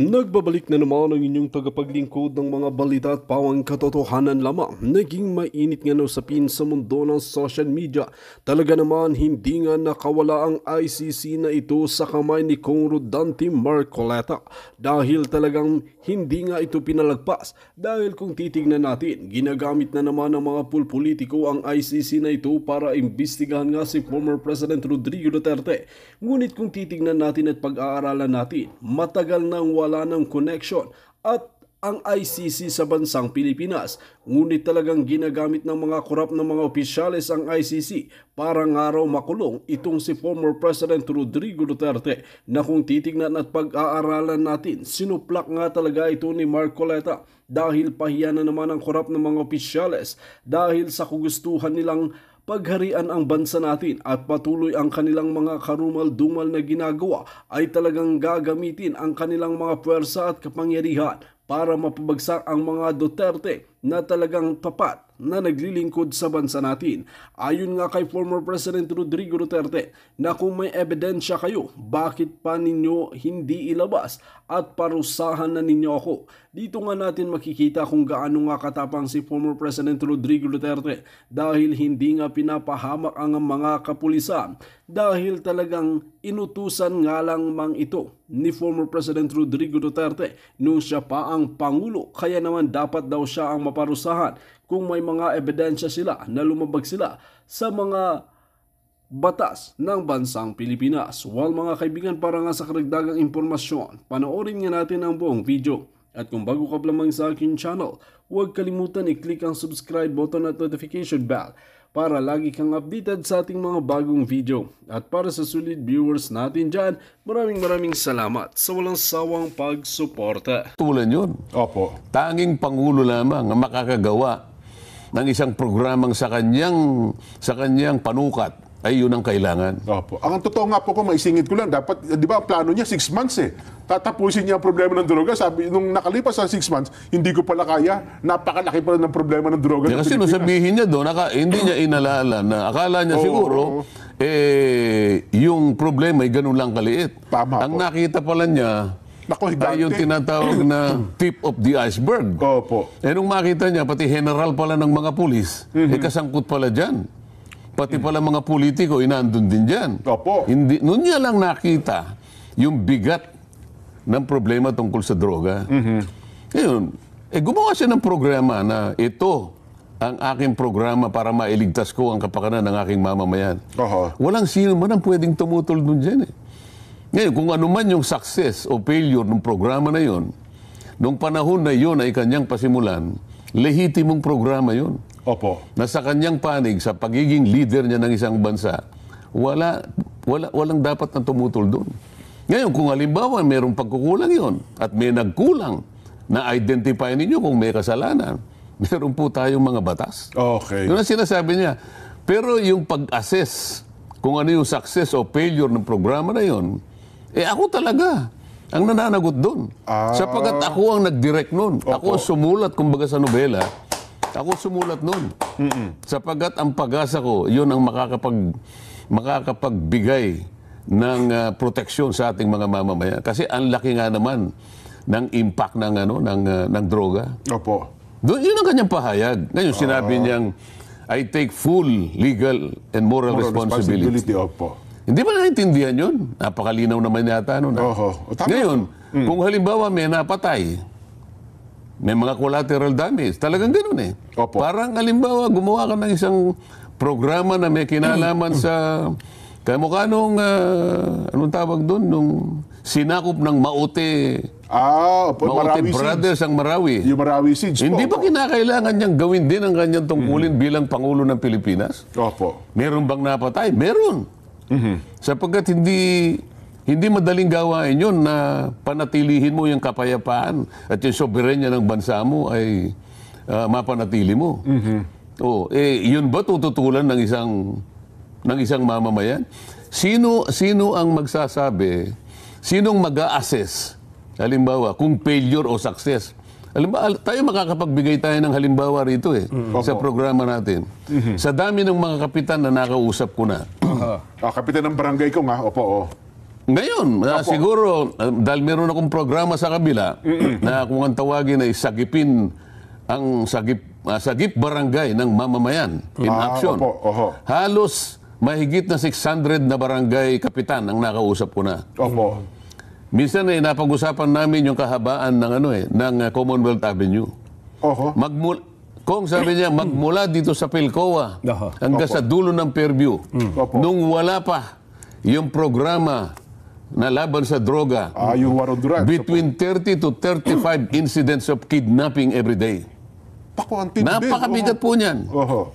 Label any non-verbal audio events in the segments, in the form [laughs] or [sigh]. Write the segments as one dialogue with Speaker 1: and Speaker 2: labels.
Speaker 1: Nagbabalik na naman ang inyong tagapaglingkod ng mga balita at pawang katotohanan lamang. Naging mainit nga usapin sa mundo ng social media. Talaga naman hindi nga nakawala ang ICC na ito sa kamay ni Kongro Dante Marcoleta dahil talagang hindi nga ito pinalagpas. Dahil kung titignan natin, ginagamit na naman ng mga pulpolitiko ang ICC na ito para imbestigahan nga si former President Rodrigo Duterte. Ngunit kung titignan natin at pag-aaralan natin, matagal nang nawala ng connection at ang ICC sa bansang Pilipinas. Ngunit talagang ginagamit ng mga korap ng mga opisyalis ang ICC para nga raw makulong itong si former President Rodrigo Duterte na kung titignan at pag-aaralan natin, sinuplak nga talaga ito ni Marcoleta dahil pahiya na naman ang korap ng mga opisyalis dahil sa kugustuhan nilang pagharian ang bansa natin at patuloy ang kanilang mga karumal-dumal na ginagawa ay talagang gagamitin ang kanilang mga pwersa at kapangyarihan para mapabagsak ang mga Duterte na talagang tapat na naglilingkod sa bansa natin. Ayon nga kay former President Rodrigo Duterte na kung may ebidensya kayo, bakit pa ninyo hindi ilabas at parusahan na ninyo ako? Dito nga natin makikita kung gaano nga katapang si former President Rodrigo Duterte dahil hindi nga pinapahamak ang mga kapulisan dahil talagang inutusan nga lang mang ito ni former President Rodrigo Duterte nung siya pa ang Pangulo kaya naman dapat daw siya ang maparusahan kung may mga ebidensya sila na lumabag sila sa mga batas ng bansang Pilipinas. Well mga kaibigan, para nga sa karagdagang impormasyon, panoorin nga natin ang buong video. At kung bago ka lamang sa akin channel, huwag kalimutan i-click ang subscribe button at notification bell para lagi kang updated sa ating mga bagong video. At para sa sulit viewers natin dyan, maraming maraming salamat sa walang sawang pagsuporta.
Speaker 2: Tulan yun. Opo. Tanging Pangulo lamang ang makakagawa ng isang programang sa kanyang sa kanyang panukat ay yun ang kailangan. Opo. Ang totoo nga po ko, maisingit ko lang, dapat, eh, di ba, plano niya, 6 months eh.
Speaker 3: Tatapusin niya ang problema ng droga. Sabi, nung nakalipas ang 6 months, hindi ko pala kaya, napakalaki pala ng problema ng droga. Kasi ng sabihin
Speaker 2: niya doon, naka, hindi niya inalala na akala niya oo, siguro, oo. eh, yung problema ay ganun lang kaliit. Tama ang po. nakita pala niya, Nako, Ay yung tinatawag na [clears throat] tip of the iceberg. Opo. Eh nung makita niya, pati general pala ng mga pulis, mm-hmm. eh kasangkot pala dyan. Pati mm-hmm. pala mga politiko, inaandun din dyan. Opo. Hindi, noon niya lang nakita yung bigat ng problema tungkol sa droga. Mm-hmm. Ngayon, eh gumawa siya ng programa na ito ang aking programa para mailigtas ko ang kapakanan ng aking mamamayan. Uh-huh. Walang sino man ang pwedeng tumutol doon dyan eh. Ngayon, kung ano man yung success o failure ng programa na yon, nung panahon na yon ay kanyang pasimulan, lehitimong programa yon. Opo. Na sa kanyang panig, sa pagiging leader niya ng isang bansa, wala, wala, walang dapat na tumutol doon. Ngayon, kung halimbawa mayroong pagkukulang yon at may nagkulang, na-identify ninyo kung may kasalanan, [laughs] meron po tayong mga batas. Okay. Yun ang sinasabi niya. Pero yung pag-assess kung ano yung success o failure ng programa na yon, eh ako talaga ang nananagot doon. Ah. Sapagat ako ang nag-direct noon. Ako ang sumulat kumbaga sa nobela. Ako sumulat noon. Mm-mm. Sapagat ang pag-asa ko, yun ang makakapag makakapagbigay ng uh, proteksyon sa ating mga mamamayan. Kasi ang laki nga naman ng impact ng ano ng uh, ng droga. Opo. Doon yun ang kanyang pahayag. Ngayon sinabi uh, niyang I take full legal and moral, moral responsibility. responsibility opo. Hindi ba naintindihan yun? Napakalinaw naman yata nun. Oo. Oh, oh. Ngayon, mm. kung halimbawa may napatay, may mga collateral damage. Talagang ganun eh. Opo. Parang halimbawa, gumawa ka ng isang programa na may kinalaman sa... Kaya mukha nung, uh, anong tawag doon, nung sinakop ng Maute. Ah, opo, Maute Marawi Brothers Siege. ang Marawi. Yung Marawi Siege po, Hindi ba opo. kinakailangan niyang gawin din ang kanyang tungkulin mm bilang Pangulo ng Pilipinas? Opo. Meron bang napatay? Meron. Mm-hmm. Sapagkat hindi hindi madaling gawain yun na panatilihin mo yung kapayapaan at yung soberenya ng bansa mo ay uh, mapanatili mo. Mm-hmm. Oh, eh yun ba tututulan ng isang ng isang mamamayan? Sino sino ang magsasabi? Sinong mag-assess? Halimbawa, kung failure o success. Halimbawa, tayo makakapagbigay tayo ng halimbawa rito eh mm-hmm. sa programa natin. Mm-hmm. Sa dami ng mga kapitan na nakausap ko na, Oh. Oh, kapitan ng barangay ko nga, opo, oh. Ngayon, uh, siguro, uh, dahil meron akong programa sa kabila na kung ang tawagin ay sagipin ang sagip, uh, sagip barangay ng mamamayan in ah, action. Opo, oho. Halos mahigit na 600 na barangay kapitan ang nakausap ko na. Opo. Minsan eh, napag-usapan namin yung kahabaan ng ano eh, ng Commonwealth Avenue. Oho. Magmul kung sabi niya, [clears throat] magmula dito sa Pilcoa Aha. hanggang sa dulo ng Fairview, mm. nung wala pa yung programa na laban sa droga, ah, yung war on drugs, between 30 to 35 [clears throat] incidents of kidnapping every day. Paku, Napakabigat po niyan. Oho.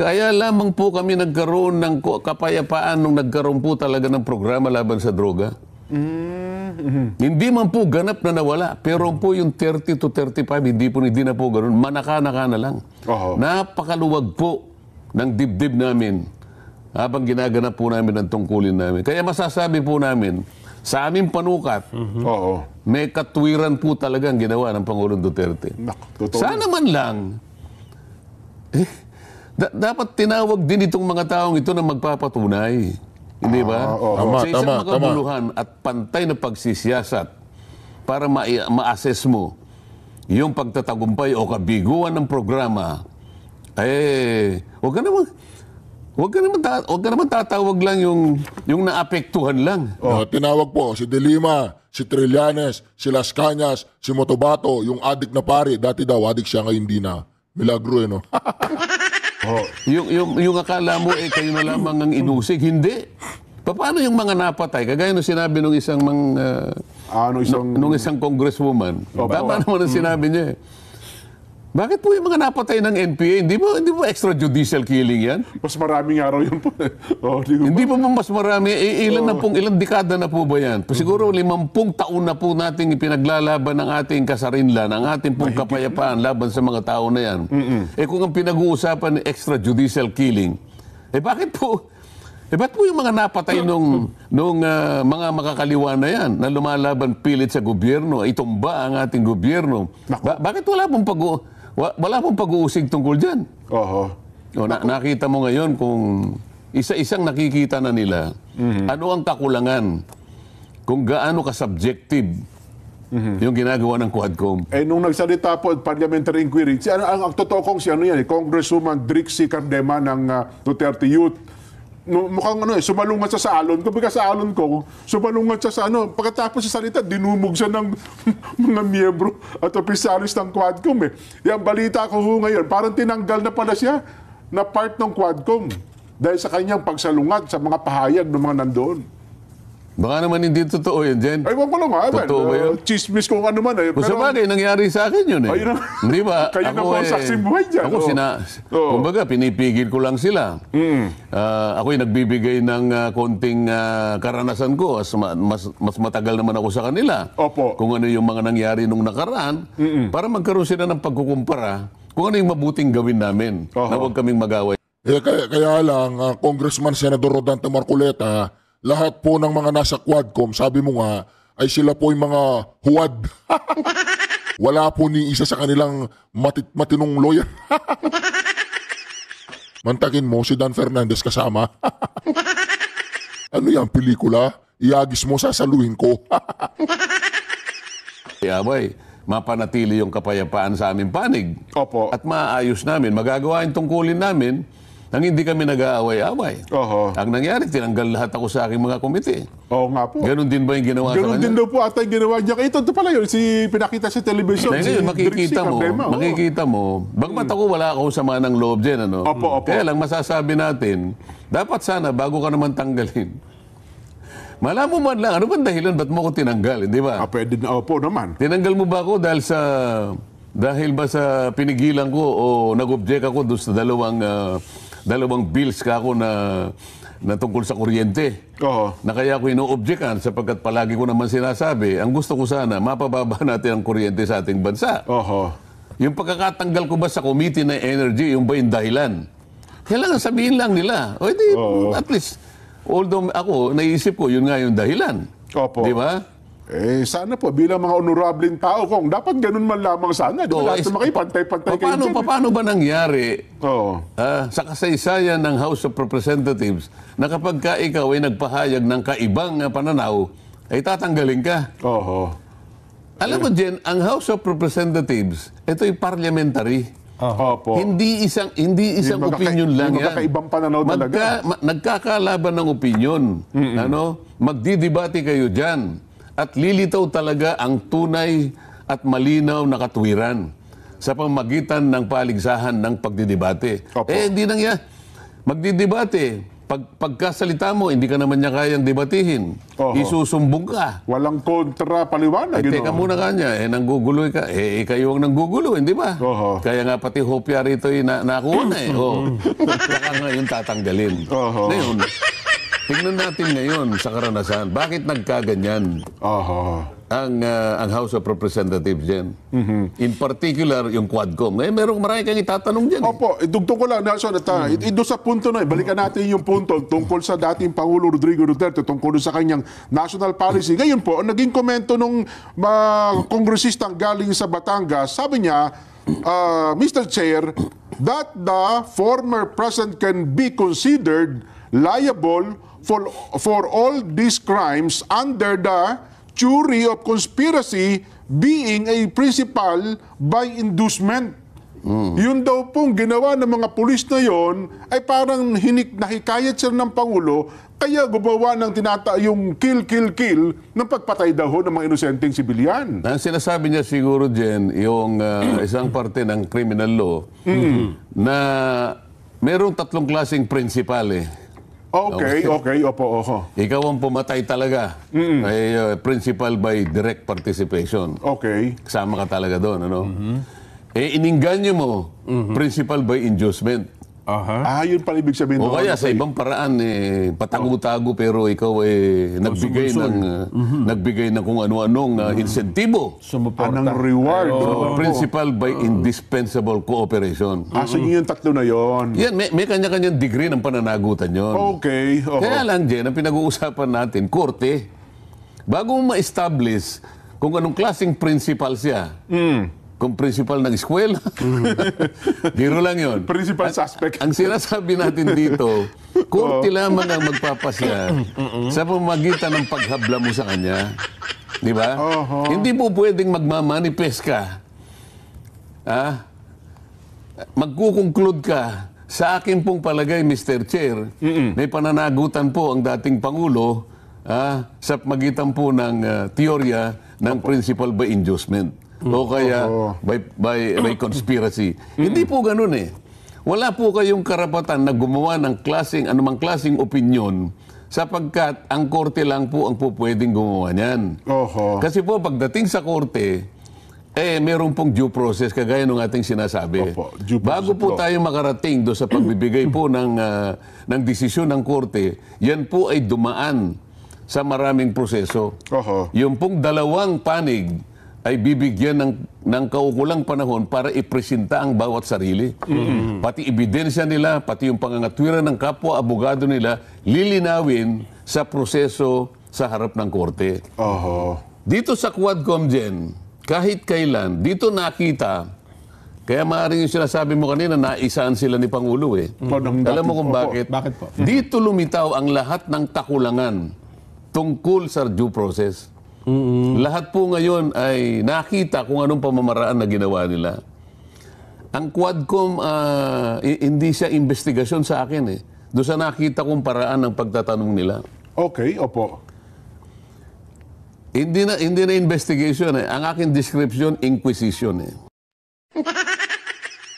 Speaker 2: Kaya lamang po kami nagkaroon ng kapayapaan nung nagkaroon po talaga ng programa laban sa droga. Mm-hmm. Hindi man po ganap na nawala, pero po yung 30 to 35, hindi po hindi na po ganun. Manaka-naka na lang. Oho. Napakaluwag po ng dibdib namin habang ginaganap po namin ang tungkulin namin. Kaya masasabi po namin, sa aming panukat, mm-hmm. Oo. may katwiran po talaga ang ginawa ng Pangulong Duterte. Nak, Sana man lang, eh, da- dapat tinawag din itong mga taong ito na magpapatunay. Hindi ba? Oh, oh, tama, sa isang tama, at pantay na pagsisiyasat para ma- ma-assess mo yung pagtatagumpay o kabiguan ng programa, eh, huwag ka naman, Huwag ka naman, ta- huwag ka naman tatawag lang yung, yung naapektuhan lang. Oh, tinawag po si Delima, si
Speaker 4: Trillanes, si Las Cañas, si Motobato, yung adik na pare. Dati daw, adik siya ngayon hindi na. Milagro eh, no? [laughs]
Speaker 2: Yung, yung, yung akala mo, eh, kayo na lamang ang inusig. Hindi. Paano yung mga napatay? Kagaya nung sinabi nung isang mang, uh, ah, ah isang, nung isang congresswoman. Oh, tama oh. naman ang sinabi niya eh. Bakit po yung mga napatay ng NPA, hindi mo hindi mo extrajudicial killing yan? Mas marami nga raw yun po. [laughs] oh, di hindi po ba mas marami? Eh, ilan oh. na pong, ilang dekada na po ba yan? Po, mhm. siguro limampung taon na po nating ipinaglalaban ng ating kasarinlan, ang ating pong kapayapaan laban sa mga tao na yan. Mm-mm. Eh kung ang pinag-uusapan extrajudicial killing, eh bakit po eh bakit po yung mga napatay [coughs] nung, nung uh, mga makakaliwa na yan na lumalaban pilit sa gobyerno, itumba ang ating gobyerno? Ba- bakit wala pong pag wala pong pag-uusig tungkol dyan. Oho. O, na- nakita mo ngayon kung isa-isang nakikita na nila mhm. ano ang kakulangan, kung gaano ka-subjective mhm. yung ginagawa ng Quadcom.
Speaker 3: Eh, nung nagsalita po at parliamentary inquiry, si, ano, ang, ang totoo kong si ano yan, eh, Congresswoman Drixie Cardema ng ah, Duterte Youth, no, mukhang ano eh, sumalungat siya sa alon ko. sa alon ko, sumalungat siya sa ano, pagkatapos sa salita, dinumog siya ng [laughs] mga miyembro at opisyalis ng Quadcom eh. Yan, balita ko ho ngayon, parang tinanggal na pala siya na part ng Quadcom dahil sa kanyang pagsalungat
Speaker 2: sa mga pahayag ng mga nandoon. Baka naman hindi totoo yun, Jen. Ay, wag ko lang, ah, Totoo ba yun? Uh, chismis ko ano naman. Eh. Pero, sa bagay, nangyari sa akin yun eh. Ayun na. Hindi ba? [laughs] Kayo na po eh, saksing buhay dyan. Ako, oh. sina, oh. kumbaga, pinipigil ko lang sila. Mm. Uh, ah, ako yung nagbibigay ng uh, konting uh, karanasan ko. As, mas, mas matagal naman ako sa kanila. Opo. Kung ano yung mga nangyari nung nakaraan. Mm-mm. Para magkaroon sila ng pagkukumpara kung ano yung mabuting gawin namin. Uh-huh. Na huwag kaming mag-away.
Speaker 4: Eh, kaya, kaya lang, uh, Congressman Senador Rodante Marculeta, lahat po ng mga nasa Quadcom, sabi mo nga, ay sila po yung mga huwad. [laughs] Wala po ni isa sa kanilang matit matinong lawyer. [laughs] Mantakin mo si Dan Fernandez kasama. [laughs] ano yan, pelikula? Iagis mo, sasaluhin ko.
Speaker 2: Kaya boy, mapanatili yung kapayapaan sa aming panig. Opo. At maayos namin, magagawa yung tungkulin namin nang hindi kami nag-aaway-away. Oho. Ang nangyari, tinanggal lahat ako sa aking mga komite. Oo nga po. Ganun din ba yung ginawa Ganun sa kanya? din
Speaker 3: daw po ata yung ginawa niya. Ito, ito pala yun, si, pinakita sa television. Dahil si ngayon, makikita mo, problema,
Speaker 2: makikita mo, bagmat ako, wala akong sama ng loob dyan. Ano? Opo, opo. Kaya lang masasabi natin, dapat sana, bago ka naman tanggalin, [laughs] Malam mo man lang, ano bang dahilan? Ba't mo ko tinanggal? Di ba? Ah, pwede na. Opo naman. Tinanggal mo ba ako dahil sa... Dahil ba sa pinigilan ko o nag-object ako doon sa dalawang uh, dalawang bills ka ako na, natungkol sa kuryente. Oo. Na kaya ako ino-objectan sapagkat palagi ko naman sinasabi, ang gusto ko sana, mapababa [laughs] natin ang kuryente sa ating bansa. Oo. Yung pagkakatanggal ko ba sa committee ng energy, yung ba yung dahilan? Kailangan sabihin lang nila. O di, at least, although ako, naisip ko, yun nga yung dahilan. Opo. Di ba? Eh, sana
Speaker 3: po, bilang mga honorabling tao, kong, dapat ganun man lamang sana. Di ba oh, lahat eh, na makipantay-pantay kayo paano, dyan. Eh.
Speaker 2: Paano ba nangyari oh. uh, sa kasaysayan ng House of Representatives na kapag ka ikaw ay nagpahayag ng kaibang eh, pananaw, ay tatanggalin ka? Oo. Oh, oh. Alam mo, Jen, ang House of Representatives, ito ay parliamentary. Oh. po. Hindi isang hindi isang magkaka- opinion lang yan. Magkakaibang pananaw Magka, talaga. Ma- nagkakalaban ng opinion. Mm-mm. Ano? Magdidebate kayo diyan at lilitaw talaga ang tunay at malinaw na katwiran sa pamagitan ng paligsahan ng pagdidebate. Opo. Eh, hindi nang yan. Magdidebate, pag, pagkasalita mo, hindi ka naman niya kayang debatihin. Oho. Isusumbong ka. Walang kontra paliwanag. Eh, teka muna kanya, eh, nangguguloy ka. Eh, ikayo ang nanggugulo, hindi ba? Oho. Kaya nga pati hopya rito, eh, na, nakuha na eh. Oh. Saka ngayon tatanggalin. Oho. Ngayon, Tingnan natin ngayon sa karanasan, bakit nagkaganyan Oho. ang, ah, ang House of Representatives dyan? Mhm. In particular, yung Quadcom. Ngayon, eh, merong marami kang itatanong dyan. eh. Opo, idugtong eh, ko lang, Nelson, at ah, i- mhm. eh, doon sa punto na, balikan natin yung punto tungkol sa
Speaker 3: dating Pangulo Rodrigo Duterte, tungkol sa kanyang national policy. Ngayon po, ang naging komento nung uh, kongresistang galing sa Batangas, sabi niya, ah, Mr. Chair, that the former president can be considered liable for, for all these crimes under the theory of conspiracy being a principal by inducement. Mm. Yun daw pong ginawa ng mga pulis na yon ay parang hinik nahikayat sila ng Pangulo kaya gumawa ng tinata yung kill, kill, kill ng pagpatay daw ng mga inosenteng
Speaker 2: sibilyan. Ang sinasabi niya siguro, Jen, yung uh, isang parte ng criminal law mm-hmm. na merong tatlong klaseng principal eh. Okay,
Speaker 3: okay, opo, oho.
Speaker 2: Ikaw ang pumatay talaga. Mm. Ay, uh, principal by direct participation. Okay. Kasama ka talaga doon, ano? Mm-hmm. Eh, ininganyo mo, mm-hmm. principal by inducement. Uh-huh. Ah,
Speaker 3: yun pala ibig sabihin. O kaya sa
Speaker 2: ibang paraan, eh, patago-tago oh. pero ikaw eh, nagbigay ng, mm-hmm. nagbigay ng kung ano-anong uh, insentibo.
Speaker 3: Sumuporta. Anong ah, reward. Oh, principal
Speaker 2: by indispensable cooperation. Ah, so yun
Speaker 3: yung tatlo na yon. Yan, may,
Speaker 2: may kanya-kanyang degree ng pananagutan yon. Okay. Oh. Kaya lang, Jen, ang pinag-uusapan natin, korte, bago ma-establish kung anong klaseng principles siya, mm kung principal ng eskwela. [laughs] Biro lang yon. Principal ang, suspect. Ang sinasabi natin dito, kurti oh. lamang ang magpapasya sa pamagitan ng paghabla mo sa kanya. Di ba? Oh, oh. Hindi po pwedeng magmamanifest ka. Ah? Magkukonclude ka. Sa akin pong palagay, Mr. Chair, Mm-mm. may pananagutan po ang dating Pangulo ah, sa magitan po ng uh, teorya ng Opo. principal by inducement o kaya by, by, by conspiracy. Mm. Hindi po ganun eh. Wala po kayong karapatan na gumawa ng klaseng, anumang klaseng opinion sapagkat ang korte lang po ang pupwedeng gumawa niyan. Oho. Kasi po pagdating sa korte, eh meron pong due process kagaya ng ating sinasabi. Opo, due Bago process po po. tayo makarating do sa pagbibigay [clears throat] po ng ah, ng desisyon ng korte, yan po ay dumaan sa maraming proseso. Oho. Yung pong dalawang panig ay bibigyan ng, ng kaukulang panahon para ipresenta ang bawat sarili. Mm-hmm. Pati ebidensya nila, pati yung pangangatwiran ng kapwa abogado nila, lilinawin sa proseso sa harap ng korte. Oho. Dito sa Quad Comgen, kahit kailan, dito nakita, kaya maaaring yung sinasabi mo kanina, na naisaan sila ni Pangulo eh. Mm-hmm. Alam mo kung bakit? bakit po? Dito lumitaw ang lahat ng takulangan tungkol sa due process. Mm-hmm. Lahat po ngayon ay nakita kung anong pamamaraan na ginawa nila. Ang Quadcom, uh, hindi siya investigasyon sa akin eh. Doon sa nakita kong paraan ng pagtatanong nila. Okay, opo. Hindi na, hindi na investigation eh. Ang akin description, inquisition eh.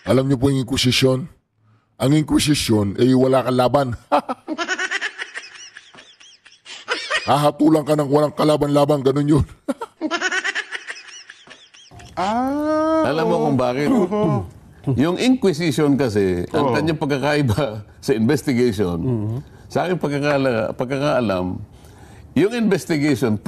Speaker 2: Alam niyo
Speaker 4: po yung inquisition? Ang inquisition, eh wala kang laban. [laughs] Hahatulan ka ng walang kalaban-laban, ganun yun.
Speaker 3: [laughs] ah, Alam mo kung bakit?
Speaker 2: Yung Inquisition kasi, ang kanyang pagkakaiba [laughs] sa investigation, mm-hmm. sa aking pagkakala, pagkakaalam, yung investigation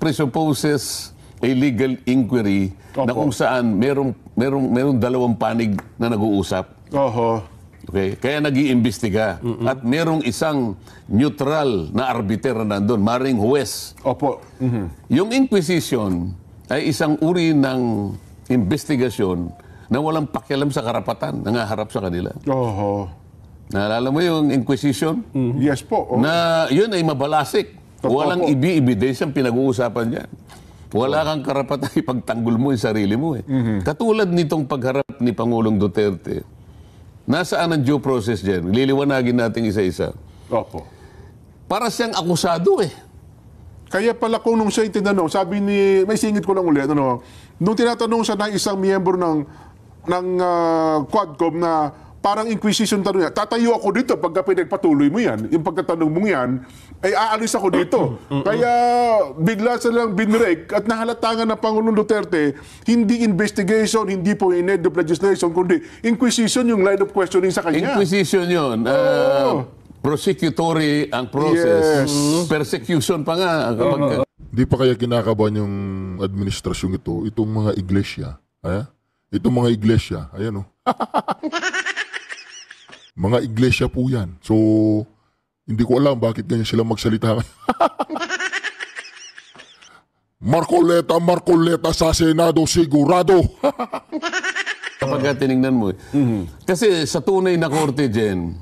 Speaker 2: presupposes a legal inquiry na kung saan merong, merong, merong dalawang panig na nag-uusap. Oho. Okay? Kaya nag-iimbestiga. Mm-mm. At merong isang neutral na arbiter na nandun, maring huwes. Opo. Mm-hmm. Yung Inquisition ay isang uri ng investigasyon na walang pakialam sa karapatan, nangaharap sa kanila. Oho. Naalala mo yung Inquisition? Mm-hmm. Yes po. Oh. Na yun ay mabalasik. Totoo walang po. ibi-ebidensya ang pinag-uusapan niyan. Wala kang karapatan [laughs] ipagtanggol mo yung sarili mo eh. Mm-hmm. Katulad nitong pagharap ni Pangulong Duterte, Nasaan ang due process dyan? Liliwanagin natin isa-isa. Opo.
Speaker 3: Para siyang akusado eh. Kaya pala kung nung siya tinanong, sabi ni, may singit ko lang ulit, ano, nung tinatanong siya ng isang miyembro ng, ng uh, Quadcom na parang inquisition tanong niya, tatayo ako dito pagka pinagpatuloy mo yan. Yung pagkatanong mo yan, ay aalis ako dito. Kaya bigla sa lang binrek at nahalatangan ng Pangulong Duterte, hindi investigation, hindi po in of legislation, kundi inquisition
Speaker 2: yung line of questioning sa kanya. Inquisition yun. Uh, oh. Prosecutory ang process. Yes. Mm-hmm. Persecution
Speaker 4: pa nga. Kapag... Di pa kaya kinakabahan yung administrasyong ito, itong mga iglesia. Ayan? Itong mga iglesia. Ayan o. Oh. [laughs] Mga iglesia po yan. So, hindi ko alam bakit ganyan sila magsalita. [laughs] Marcoleta, Marcoleta sa Senado sigurado.
Speaker 2: [laughs] Kapag tinignan mo, mm-hmm. kasi sa tunay na korte, Jen,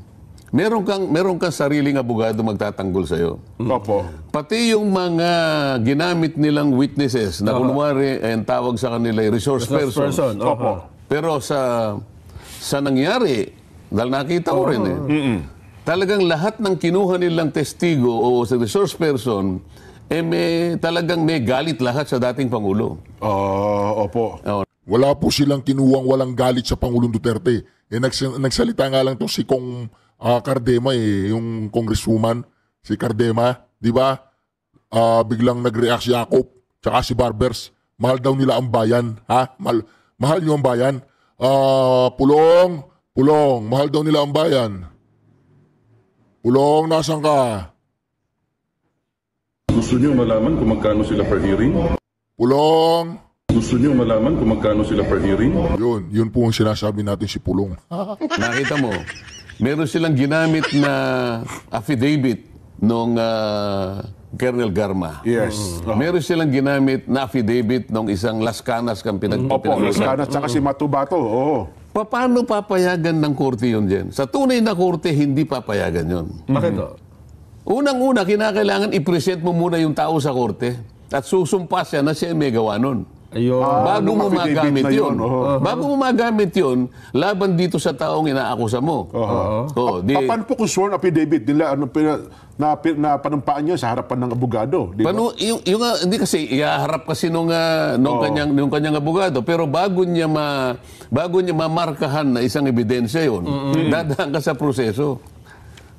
Speaker 2: meron kang, meron kang sariling abogado magtatanggol sa'yo. Mhm. Opo. Pati yung mga ginamit nilang witnesses na uh-huh. kunwari, eh, ay tawag sa kanila, resource, resource persons. person. Opo. Pero sa sa nangyari, dahil nakita ko rin eh. Mm-mm. Talagang lahat ng kinuha nilang testigo o resource person, eh may, talagang may galit lahat sa dating Pangulo.
Speaker 4: Oo, ah, opo. Oo. Wala po silang kinuhang walang galit sa Pangulong Duterte. Eh, nags- nagsalita nga lang to si Kong ah, Cardema eh, yung congresswoman, si Cardema, di ba? Ah, biglang nag-react si Jacob, tsaka si Barbers. Mahal daw nila ang bayan, ha? Mahal, mahal nyo ang bayan. Ah, pulong, Pulong, mahal daw nila ang bayan. Pulong, nasan ka? Gusto niyo malaman kung magkano sila per hearing? Pulong! Gusto niyo malaman kung magkano sila per hearing? Yun, yun po ang sinasabi natin si Pulong. [laughs] Nakita mo,
Speaker 2: meron silang ginamit na affidavit nung uh, Colonel Garma. Yes. Mm. Meron silang ginamit na affidavit nung isang Las Canas kang pinag- mm. Opo, Las Canas, tsaka si
Speaker 3: Matubato. Oo. Oh.
Speaker 2: Paano papayagan ng korte yun dyan? Sa tunay na korte, hindi papayagan yun. Bakit mm-hmm. Unang-una, kinakailangan i-present mo muna yung tao sa korte at susumpa siya na siya may gawa nun. Ayun. Ah, bago mo magamit yun. Uh-huh. Bago mo magamit yun, laban dito sa taong inaakusa mo. Uh-huh. So, di, pa- paano
Speaker 3: po kung sworn affidavit nila ano, pina, na, na panampaan niya sa harapan ng abogado? Di paano,
Speaker 2: ba? Yung, yung, ah, hindi kasi, iaharap kasi nung, uh, nung, uh-huh. kanyang, nung kanyang abogado. Pero bago niya, ma, bago niya mamarkahan na isang ebidensya yun, mm-hmm. [laughs] dadaan ka sa proseso.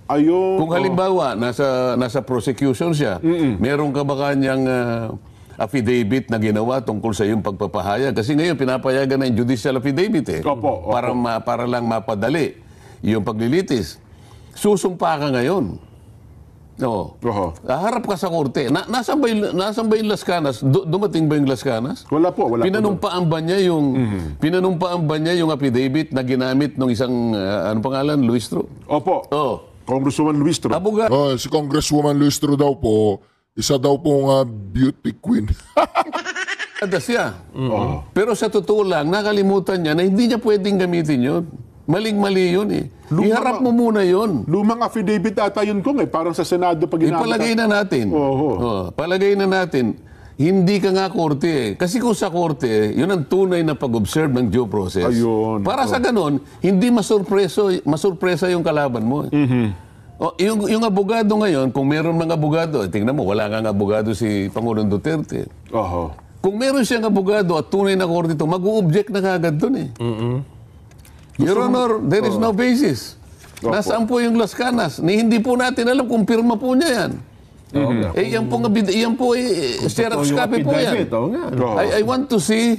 Speaker 2: Ayun. Kung halimbawa, oh. nasa, nasa prosecution siya, Mm-mm. meron ka ba kanyang... Uh, affidavit na ginawa tungkol sa iyong pagpapahayag. Kasi ngayon, pinapayagan na yung judicial affidavit eh. Opo, opo. Para, ma, para lang mapadali yung paglilitis. Susumpa ka ngayon. Oo. Harap ka sa korte. Na, nasan, ba yung, nasan ba yung Las Du, dumating ba yung Las Wala po. Wala pinanumpaan po. ba niya yung, mm-hmm. pinanumpaan ba niya yung affidavit na ginamit ng isang, uh, ano pangalan, Luistro? Opo. Oo. Congresswoman Luistro. Abogado. Oh, si Congresswoman
Speaker 4: Luistro daw po, isa daw pong ah, beauty queen.
Speaker 2: Ada [laughs] siya. Pero sa totoo lang, nakalimutan niya na hindi niya pwedeng gamitin yun. Maling-mali yun eh. Iharap mo muna yun. Lumang affidavit ata yun kung eh. Parang sa Senado
Speaker 3: pag ginamit. Eh, Ipalagay na
Speaker 2: natin. Oo. Oo, palagay na natin. Hindi ka nga korte eh. Kasi kung sa korte, eh, yun ang tunay na pag-observe ng due process. Ayun. Para sa ganun, hindi masurpreso, masurpresa yung kalaban mo. eh. Mhm. Oh, yung, yung abogado ngayon, kung meron mga abogado, tingnan mo, wala kang abogado si Pangulong Duterte. Oho. Kung meron siyang abogado at tunay na korte ito, mag-u-object na kagad doon eh. Mm-hmm. Your Honor, there is no oh. basis. Opo. Nasaan po yung Las Canas? Ni hindi po natin alam kung pirma po niya yan. Mm-hmm. Eh, yan po, yan po, eh, Xerox copy po yan. I, I want to see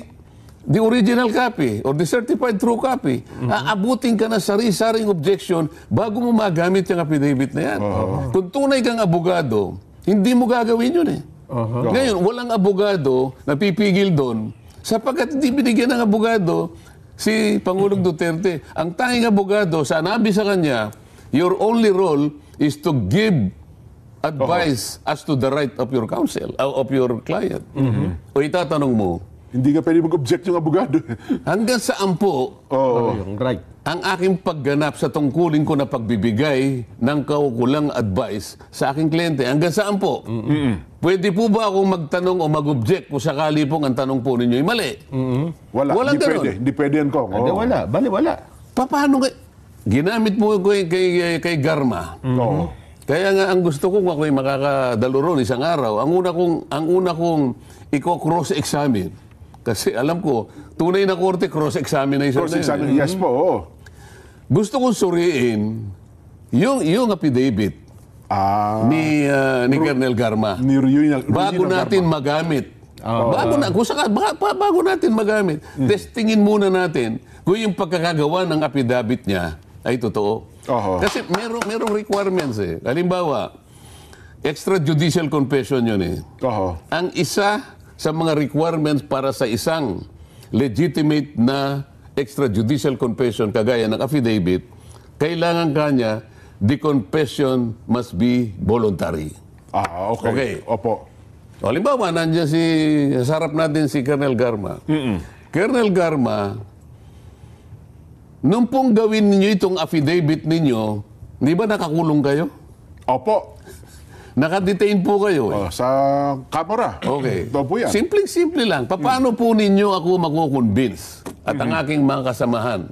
Speaker 2: the original copy or the certified true copy. Mm-hmm. Aabutin ka na sa risaring objection bago mo magamit yung affidavit na yan. Uh-huh. Kung tunay kang abogado, hindi mo gagawin yun eh.
Speaker 1: Uh-huh. Ngayon,
Speaker 2: walang abogado na pipigil doon sapagkat hindi binigyan ng abogado si Pangulong uh-huh. Duterte. Ang tanging abogado, sa anabi sa kanya, your only role is to give advice uh-huh. as to the right of your counsel, uh, of your client. Mm-hmm. O itatanong mo, hindi ka pwede mag-object yung abogado. [laughs] Hanggang saan po oh, ano Yung right. ang aking pagganap sa tungkulin ko na pagbibigay ng kaukulang advice sa aking kliyente? Hanggang saan po? Pwede po ba akong magtanong o mag-object kung sakali pong ang tanong po ninyo ay mali? Wala. Walang hindi ganun. pwede. Hindi
Speaker 3: pwede yan, Kong. Hindi, wala.
Speaker 2: Bali, wala. Pa- Paano kay... Ginamit mo ko eh kay, kay, kay Garma. Mm-hmm. Oo. Kaya nga ang gusto ko kung ako'y makakadaluro ron isang araw, ang una kong ang una kong i-cross examine kasi alam ko, tunay na korte, cross-examination Cross-examination, yes po. Gusto kong suriin yung, yung affidavit Ah, ni, ah, ni Colonel Garma. ni Rui na, Bago na natin magamit. Ah. Bago na, kung saka, baka- bago natin magamit. Mm. Testingin muna natin kung yung pagkakagawa ng affidavit niya ay totoo. Oho. Kasi merong, merong requirements eh. Halimbawa, extrajudicial confession yun eh. Garma. Oo. Ang isa sa mga requirements para sa isang legitimate na extrajudicial confession kagaya ng affidavit, kailangan kanya the confession must be voluntary. Ah, okay. okay. Opo. O, halimbawa, nandiyan si, sarap natin si Colonel Garma. Mm-mm. Colonel Garma, nung pong gawin ninyo itong affidavit ninyo, di ba nakakulong kayo? Opo. Nakadetain po kayo. Eh. Oh, sa kamera. Okay. Ito po yan. Simpleng-simple lang. Paano po ninyo ako makukonvince at ang mm-hmm. aking mga kasamahan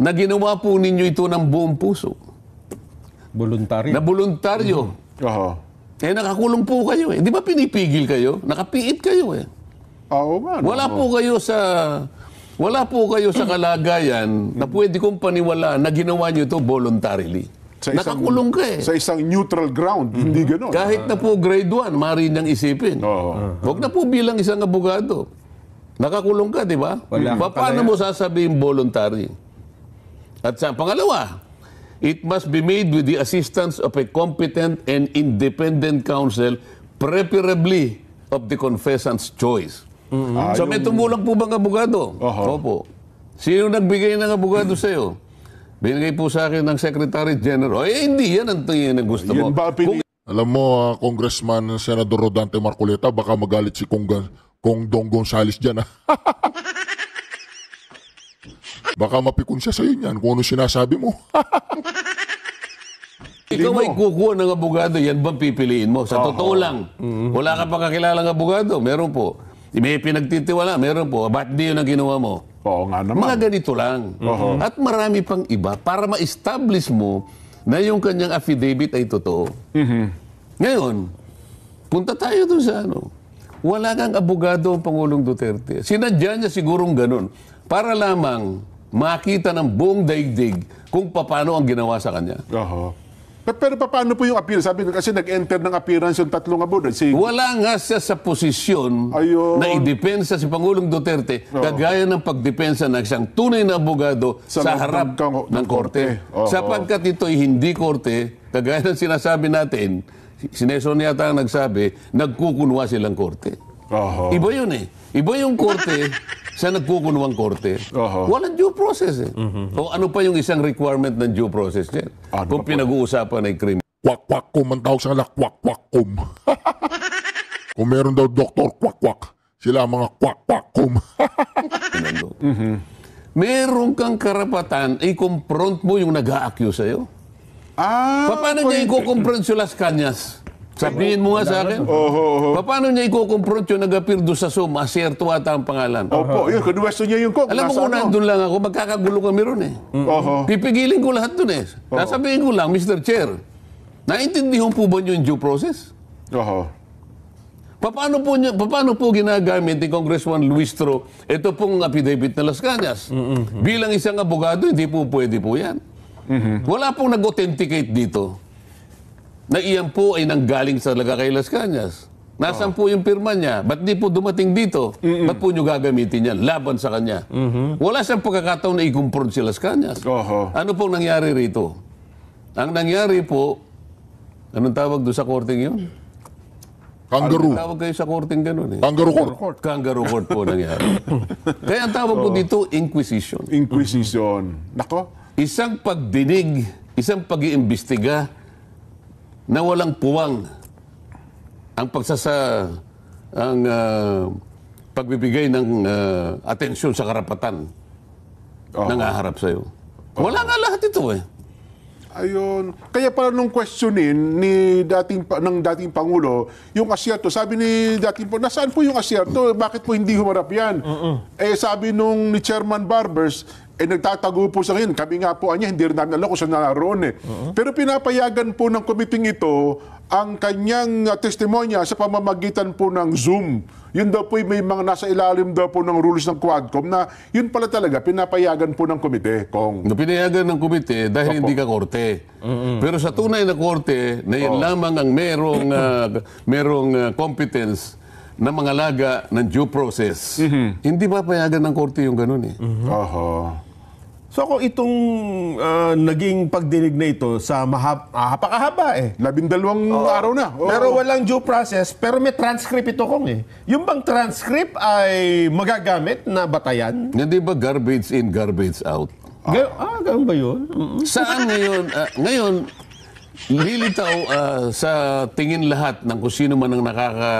Speaker 2: na ginawa po ninyo ito ng buong puso? Voluntaryo. Na voluntaryo. Mm-hmm. Oo. Eh, nakakulong po kayo eh. Di ba pinipigil kayo? Nakapiit kayo eh. Oo nga. Wala po kayo sa... Wala po kayo sa kalagayan na pwede kong paniwala na ginawa nyo ito voluntarily. Sa isang, Nakakulong ka eh. Sa isang neutral ground, mm-hmm. hindi ganun. Kahit na po grade 1, mari niyang isipin. Oo. Huwag na po bilang isang abogado. Nakakulong ka, di ba? Wala pa, paano mo sasabihin voluntary? At sa pangalawa, it must be made with the assistance of a competent and independent counsel, preferably of the confessant's choice. Mm-hmm. Ah, so may yung... tumulong po bang abogado? Uh-huh. Opo. Sino nagbigay ng abogado sa'yo? Binigay po sa akin ng Secretary General. Eh, hindi yan ang tingin ng gusto mo. Yan ba Kung...
Speaker 4: Alam mo, uh, Congressman Senador Rodante Marcoleta, baka magalit si Kong, Kong Dong Gonzales dyan. Ha? Ah. [laughs] baka mapikon siya sa niyan kung ano sinasabi mo.
Speaker 2: [laughs] Ikaw ay kukuha ng abogado, yan ba pipiliin mo? Sa uh-huh. totoo lang, mm-hmm. wala ka pa kakilalang abogado, meron po. May pinagtitiwala, meron po. Ba't di yun ang ginawa mo? Oo nga naman. Mga ganito lang. Uh-huh. At marami pang iba para ma-establish mo na yung kanyang affidavit ay totoo. Uh-huh. Ngayon, punta tayo doon sa ano. Wala kang abogado ang Pangulong Duterte. Sinadya niya sigurong ganun. Para lamang makita ng buong daigdig kung paano ang ginawa sa kanya. Uh-huh. Pero paano po yung appearance? Sabi kasi
Speaker 3: nag-enter ng appearance yung tatlong abogado. Si... Wala
Speaker 2: nga siya sa posisyon Ayun. na idepensa si Pangulong Duterte oh. kagaya ng pagdepensa ng isang tunay na abogado sa, sa harap ng, ng, ng korte. korte. Oh, Sapagkat oh. ito'y hindi korte, kagaya ng sinasabi natin, si Nelson yata ang nagsabi, nagkukunwa silang korte. Oh, oh. Iba yun eh. Iba yung korte sa [laughs] nagkukunwang korte. Oho. Walang due process eh. Mhm. O ano pa yung isang requirement ng due process dyan? Ano Kung pinag-uusapan ay krimen. Kwak kwak kum ang tawag sa
Speaker 4: kanila, kwak kwak kum. [laughs] Kung meron daw doktor, kwak kwak. Sila ang mga kwak kwak kum.
Speaker 2: Meron kang karapatan, i-confront mo yung nag-a-accuse sa'yo. Ah, Paano niya i-confront si Las Cañas? Sabihin mo nga sa akin. Oho, oho. Paano niya i-confront yung nag-appear doon sa Zoom? Asierto ata ang pangalan. Opo, yun. Kinuwesto niya yung kong. Alam mo kung nandun ano? lang ako, magkakagulo kami ron eh. Mm. Oho. Pipigilin ko lahat dun eh. Sasabihin ko lang, Mr. Chair, naintindihan po ba niyo yung due process? Oho. Paano po, niya, paano po ginagamit ni Congressman Luis Tro ito pong affidavit na Las Cañas? Mm-hmm. Bilang isang abogado, hindi po pwede po yan. Mm-hmm. Wala pong nag-authenticate dito na iyan po ay nanggaling sa talaga kay Las Cañas. Nasaan oh. po yung pirma niya? Ba't di po dumating dito? Mm-mm. Ba't po nyo gagamitin yan? Laban sa kanya. Mm-hmm. Wala siyang pagkakataon na i si Las Cañas. Oho. Ano pong nangyari rito? Ang nangyari po, anong tawag doon sa korting yun?
Speaker 1: Kangaroo. Anong tawag
Speaker 2: kayo sa korting ganun eh? Kangaroo court. court. Kangaroo court po nangyari. [laughs] Kaya ang tawag oh. po dito, Inquisition. Inquisition. Nako. Isang pagdinig, isang pag-iimbestiga, na walang puwang ang pagsasa ang uh, pagbibigay ng uh, atensyon sa karapatan oh. ng aharap sa iyo. Oh. Wala nga lahat ito eh.
Speaker 3: Ayun. Kaya pala nung questionin ni dating ng dating pangulo, yung asyerto, sabi ni dating po, nasaan po yung asyerto? Bakit po hindi humarap 'yan? Uh-uh. Eh sabi nung ni Chairman Barbers, eh nagtatago po sa ngayon. Kami nga po anya, hindi rin namin alam kung saan naroon eh. Uh-huh. Pero pinapayagan po ng komiting ito ang kanyang ah, testimonya sa pamamagitan po ng Zoom. Yun daw po may mga nasa ilalim daw po ng rules ng Quadcom na yun pala talaga pinapayagan po ng komite. Kung...
Speaker 2: pinayagan ng komite dahil Opo. hindi ka korte. Mm-hmm. Pero sa tunay na korte, na yan oh. lamang ang merong, uh, merong uh, competence na mangalaga ng due process. Mm-hmm. Hindi ba payagan ng korte yung ganun eh? Mm-hmm. Uh-huh. So ako itong uh, naging pagdinig na ito sa mahapakahaba ah, eh. Labindalawang oh. araw na. Oh. Pero walang due process, pero may transcript ito kong eh. Yung bang transcript ay magagamit na batayan? Hindi ba garbage in, garbage out? Ah, Gay- ah ganun ba yun? Saan [laughs] ngayon? Uh, ngayon, lilitaw uh, sa tingin lahat ng kung sino man ang nakaka,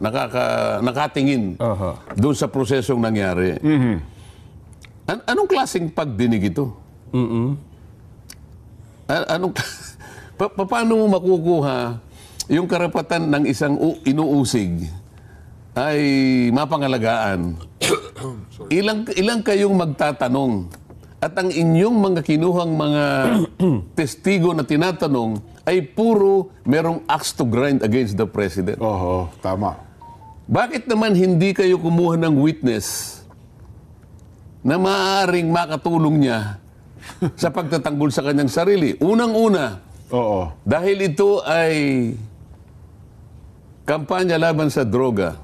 Speaker 2: nakaka, nakatingin uh-huh. doon sa prosesong nangyari. Mm-hmm An- anong klaseng pagdinig ito? Mm-mm. An- anong... [laughs] pa- paano mo makukuha yung karapatan ng isang inuusig ay mapangalagaan? [coughs] ilang, ilang kayong magtatanong at ang inyong mga kinuhang mga [coughs] testigo na tinatanong ay puro merong axe to grind against the president. Oo, tama. Bakit naman hindi kayo kumuha ng witness na maaaring makatulong niya sa pagtatanggol sa kanyang sarili. Unang-una, Oo. dahil ito ay kampanya laban sa droga,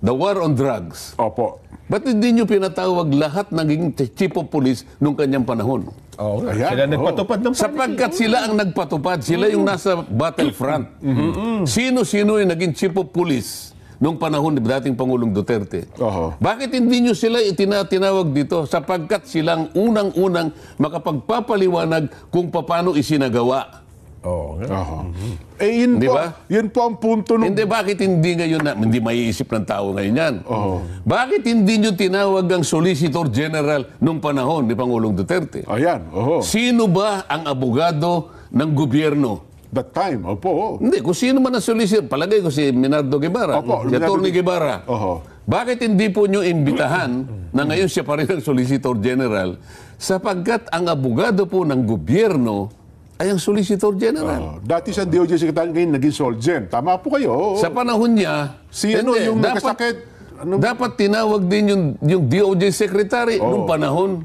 Speaker 2: the war on drugs. Opo. Ba't hindi nyo pinatawag lahat naging chief of police nung kanyang panahon? Oh, Ayan, sila nagpatupad ng Sapagkat eh. sila ang nagpatupad, sila yung nasa battlefront. Mm-hmm. Mm-hmm. Sino-sino yung naging chief of police noong panahon ni dating Pangulong Duterte. Oho. Bakit hindi nyo sila itinatinawag dito sapagkat silang unang-unang makapagpapaliwanag kung paano isinagawa? Oo. Oh, uh-huh. Eh, yun, Di po, ba? yun po ang punto nung... Hindi, bakit hindi ngayon na... Hindi maiisip ng tao ngayon yan. Oo. Oh. Bakit hindi nyo tinawag ang Solicitor General nung panahon ni Pangulong Duterte? Ayan, oo. Oh. Sino ba ang abogado ng gobyerno that time, opo. Hindi, kung sino man ang solicitor, palagay ko si Minardo Guevara, opo, si Atty. Guevara. Oho. Bakit hindi po niyo imbitahan [clears throat] na ngayon siya pa rin ang Solicitor General sapagkat ang abogado po ng gobyerno ay ang Solicitor General. Oh, dati sa DOJ Secretary, ngayon naging Solgen. Tama po kayo. Oo. Sa panahon niya, si ano yung dapat, nagkasakit, ano? dapat tinawag din yung, yung DOJ Secretary oh. nung panahon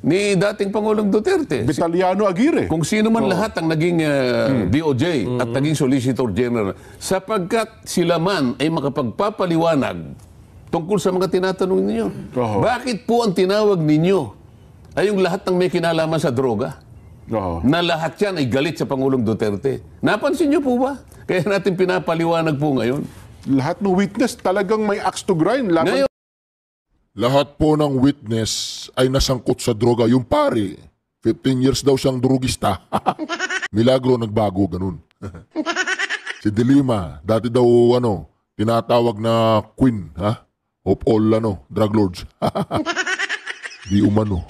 Speaker 2: ni dating Pangulong Duterte. Vitaliano Aguirre. Kung sino man oh. lahat ang naging uh, mm. DOJ mm. at hmm. naging Solicitor General, sapagkat sila man ay makapagpapaliwanag tungkol sa mga tinatanong ninyo. Oh. Bakit po ang tinawag ninyo ay yung lahat ng may kinalaman sa droga? Oh. Na lahat yan ay galit sa Pangulong Duterte. Napansin nyo po ba? Kaya natin pinapaliwanag po ngayon. Lahat ng witness talagang may axe to grind. Laban
Speaker 4: lahat po ng witness ay nasangkot sa droga. Yung pare, 15 years daw siyang drugista. [laughs] Milagro nagbago, ganun. [laughs] si Dilima, dati daw ano, tinatawag na queen, ha? Of all ano, drug lords. [laughs] Di umano.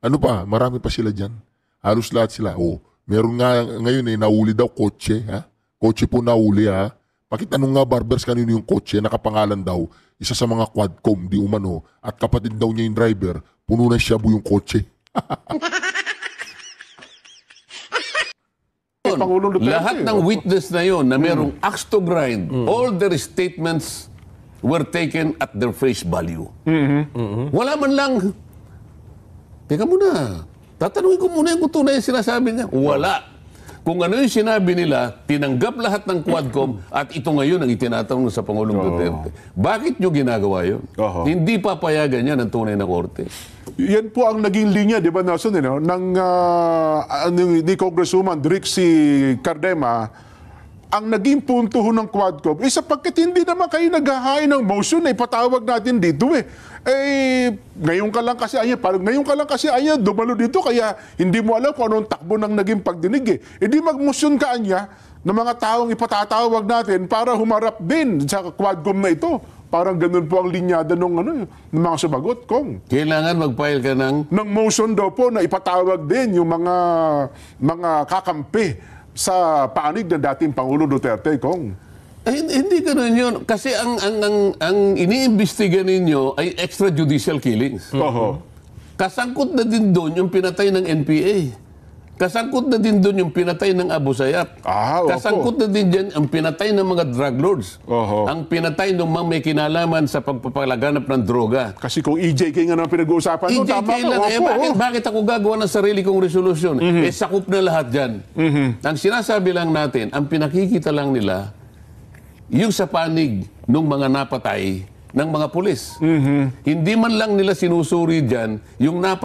Speaker 4: ano pa, marami pa sila dyan. Halos lahat sila. Oh, meron nga ngayon eh, nauli daw kotse, ha? Kotse po nauli, ha? Pakitanong nga barbers kanino yung kotse, nakapangalan daw isa sa mga quadcom di umano at kapatid daw niya yung driver, puno na siya yung kotse.
Speaker 2: [laughs] Lahat ng witness na yon na merong mm. axe to grind, mm. all their statements were taken at their face value. Mm-hmm. Mm-hmm. Wala man lang, teka muna, tatanungin ko muna yung kung tunay sinasabi niya. Wala kung ano yung sinabi nila, tinanggap lahat ng Quadcom [coughs] at ito ngayon ang itinatanong sa Pangulong Oo. Duterte. Bakit nyo ginagawa yun? Oo. Hindi papayagan yan ang tunay na korte.
Speaker 3: Yan po ang naging linya, di ba, Nelson, you know, ng, uh, ni Congresswoman Drixie Cardema ang naging punto ho ng Quadcom eh sapagkat hindi naman kayo naghahain ng motion na ipatawag natin dito eh. Eh, ngayon ka lang kasi anya, parang ngayon ka lang kasi anya, dumalo dito kaya hindi mo alam kung anong takbo ng naging pagdinig eh. Eh di magmotion ka anya ng mga taong ipatatawag natin para humarap din sa Quadcom na ito. Parang ganun po ang linyada ng ano, ng mga sabagot, kong.
Speaker 2: Kailangan mag-file ka ng ng motion daw
Speaker 3: po na ipatawag din yung mga mga kakampi sa panig ng
Speaker 2: dating Pangulo Duterte, Kong? Ay, eh, hindi ganun yun. Kasi ang, ang, ang, ang iniimbestiga ninyo ay extrajudicial killings. Mm-hmm. Kasangkot na din doon yung pinatay ng NPA. Kasangkot na din doon yung pinatay ng Abu Sayyaf. Ah, Kasangkot na din dyan ang pinatay ng mga drug lords. Oho. Ang pinatay ng mga may kinalaman sa pagpapalaganap ng droga. Kasi kung EJK nga naman pinag-uusapan, EJK tama ka. Lang, eh, bakit, bakit ako gagawa ng sarili kong resolusyon? Mm-hmm. Eh, sakop na lahat dyan. Mm-hmm. Ang sinasabi lang natin, ang pinakikita lang nila, yung sa panig ng mga napatay ng mga pulis. Mm-hmm. Hindi man lang nila sinusuri dyan yung napatay